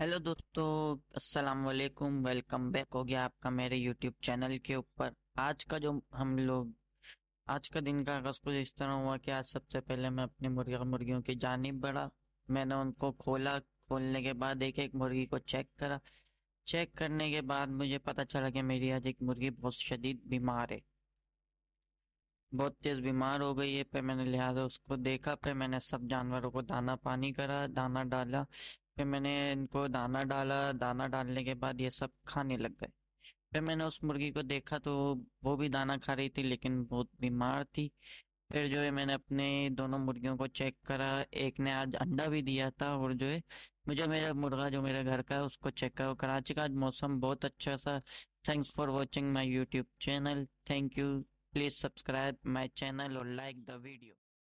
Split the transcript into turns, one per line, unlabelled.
hello दोस्तों अस्सलाम वालेकुम वेलकम बैक हो गया आपका मेरे यूट्यूब चैनल के ऊपर आज का जो हम लोग आज का दिन का आगाज़ कुछ इस तरह हुआ कि आज सबसे पहले मैं अपने मुर्गा मुर्गियों की जानब बढ़ा मैंने उनको खोला खोलने के बाद एक एक मुर्गी को चेक करा चेक करने के बाद मुझे पता चला कि मेरी आज एक मुर्गी बहुत शदीद बीमार है बहुत तेज़ बीमार हो गई है पे मैंने लिहाजा उसको देखा पे मैंने सब जानवरों को दाना पानी करा दाना डाला फिर मैंने इनको दाना डाला दाना डालने के बाद ये सब खाने लग गए फिर मैंने उस मुर्गी को देखा तो वो भी दाना खा रही थी लेकिन बहुत बीमार थी फिर जो है मैंने अपने दोनों मुर्गियों को चेक करा एक ने आज अंडा भी दिया था और जो है मुझे मेरा मुर्गा जो मेरे घर का है उसको चेक करा कराची का आज मौसम बहुत अच्छा था thanks for watching my YouTube channel thank you please subscribe my channel और लाइक द वीडियो